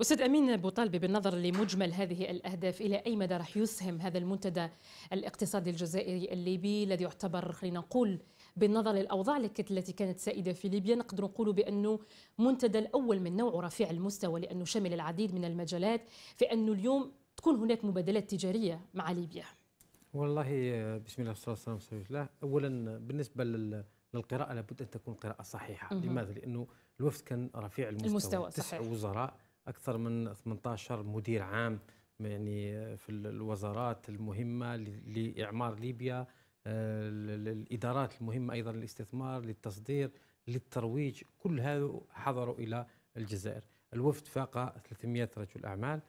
أستاذ أمين بوطالبي بالنظر لمجمل هذه الأهداف إلى أي مدى راح يسهم هذا المنتدى الاقتصادي الجزائري الليبي الذي يعتبر خلينا نقول بالنظر للأوضاع التي كانت سائدة في ليبيا نقدر نقول بأنه منتدى الأول من نوعه رفيع المستوى لأنه شمل العديد من المجالات في أنه اليوم تكون هناك مبادلات تجارية مع ليبيا والله بسم الله والصلاة والسلام على رسول الله أولا بالنسبة لل للقراءة لابد أن تكون قراءة صحيحة مه. لماذا؟ لأنه الوفد كان رفيع المستوى, المستوى تسع وزراء اكثر من 18 مدير عام يعني في الوزارات المهمه لاعمار ليبيا الادارات آه، المهمه ايضا للاستثمار للتصدير للترويج كل هذا حضروا الى الجزائر الوفد فاق 300 رجل اعمال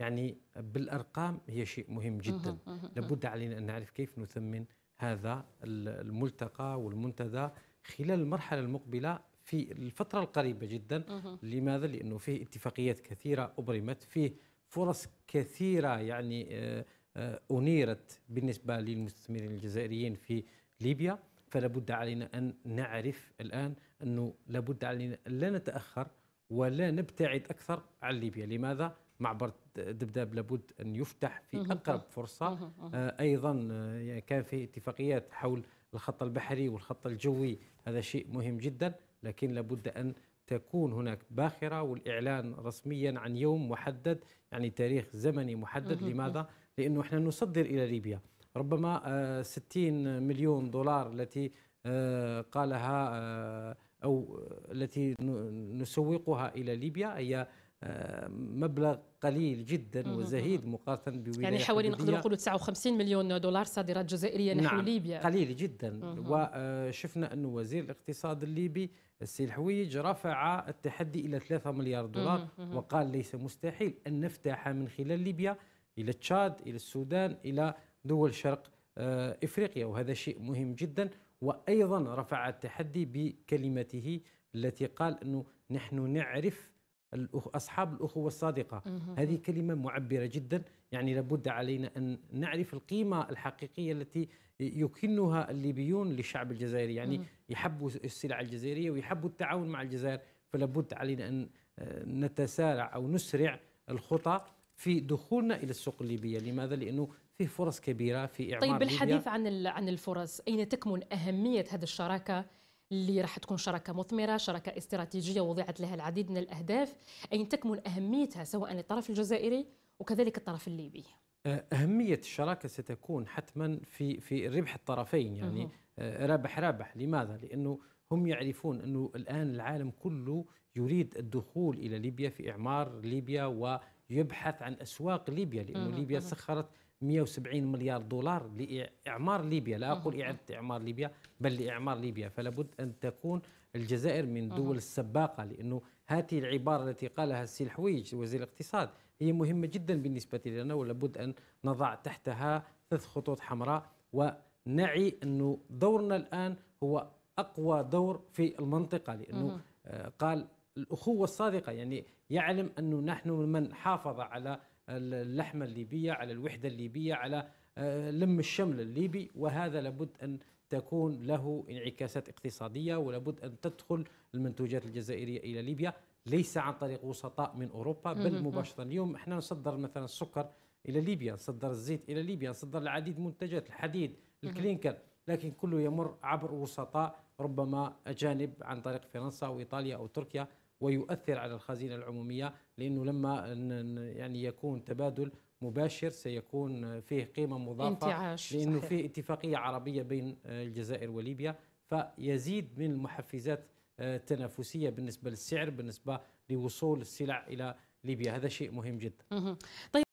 يعني بالارقام هي شيء مهم جدا لابد علينا ان نعرف كيف نثمن هذا الملتقى والمنتدى خلال المرحله المقبله في الفترة القريبة جدا مه. لماذا؟ لأنه فيه اتفاقيات كثيرة أبرمت فيه فرص كثيرة يعني آه، آه، أنيرت بالنسبة للمستثمرين الجزائريين في ليبيا فلا بد علينا أن نعرف الآن أنه لا بد علينا أن لا نتأخر ولا نبتعد أكثر عن ليبيا لماذا؟ معبر دبداب لابد أن يفتح في أقرب فرصة آه، أيضا يعني كان في اتفاقيات حول الخط البحري والخط الجوي هذا شيء مهم جدا لكن لابد أن تكون هناك باخرة والإعلان رسميا عن يوم محدد يعني تاريخ زمني محدد لماذا؟ لأنه إحنا نصدر إلى ليبيا ربما 60 آه، مليون دولار التي آه، قالها آه، أو التي نسوقها إلى ليبيا هي آه، مبلغ قليل جدا وزهيد مقارنه بولايه يعني حوالي نقدر نقولوا 59 مليون دولار صادرات جزائريه نحو نعم ليبيا قليل جدا وشفنا آه، أن وزير الاقتصاد الليبي السي الحويج رفع التحدي الى 3 مليار دولار وقال ليس مستحيل ان نفتح من خلال ليبيا الى تشاد الى السودان الى دول شرق آه، افريقيا وهذا شيء مهم جدا وايضا رفع التحدي بكلمته التي قال انه نحن نعرف أصحاب الأخوة الصادقة هذه كلمة معبرة جدا يعني لابد علينا أن نعرف القيمة الحقيقية التي يكنها الليبيون للشعب الجزائري يعني يحبوا السلع الجزائرية ويحبوا التعاون مع الجزائر فلابد علينا أن آه، نتسارع أو نسرع الخطى في دخولنا إلى السوق الليبية لماذا؟ لأنه فيه فرص كبيرة في إعمار طيب بالحديث عن عن الفرص أين تكمن أهمية هذه الشراكة اللي راح تكون شراكه مثمره شراكه استراتيجيه وضعت لها العديد من الاهداف اين تكمن اهميتها سواء للطرف الجزائري وكذلك الطرف الليبي أه، أهمية الشراكة ستكون حتما في في ربح الطرفين يعني أه، رابح رابح لماذا؟ لأنه هم يعرفون أنه الآن العالم كله يريد الدخول إلى ليبيا في إعمار ليبيا ويبحث عن أسواق ليبيا لأنه ليبيا سخرت 170 مليار دولار لاعمار ليبيا لا اقول اعاده اعمار ليبيا بل لاعمار ليبيا فلا بد ان تكون الجزائر من دول السباقه لانه هذه العباره التي قالها السي الحويج وزير الاقتصاد هي مهمه جدا بالنسبه لنا ولابد ان نضع تحتها ثلاث خطوط حمراء ونعي انه دورنا الان هو اقوى دور في المنطقه لانه قال الاخوه الصادقه يعني يعلم انه نحن من حافظ على اللحمة الليبية على الوحدة الليبية على آه، لم الشمل الليبي وهذا لابد أن تكون له انعكاسات اقتصادية ولابد أن تدخل المنتوجات الجزائرية إلى ليبيا ليس عن طريق وسطاء من أوروبا بل مباشرة اليوم احنا نصدر مثلا السكر إلى ليبيا نصدر الزيت إلى ليبيا نصدر العديد منتجات الحديد الكلينكر لكن كله يمر عبر وسطاء ربما أجانب عن طريق فرنسا أو إيطاليا أو تركيا ويؤثر على الخزينة العمومية لأنه لما يعني يكون تبادل مباشر سيكون فيه قيمة مضافة انتعاش لأنه صحيح. فيه اتفاقية عربية بين الجزائر وليبيا فيزيد من المحفزات آه، التنافسية بالنسبة للسعر بالنسبة لوصول السلع إلى ليبيا هذا شيء مهم جدا طيب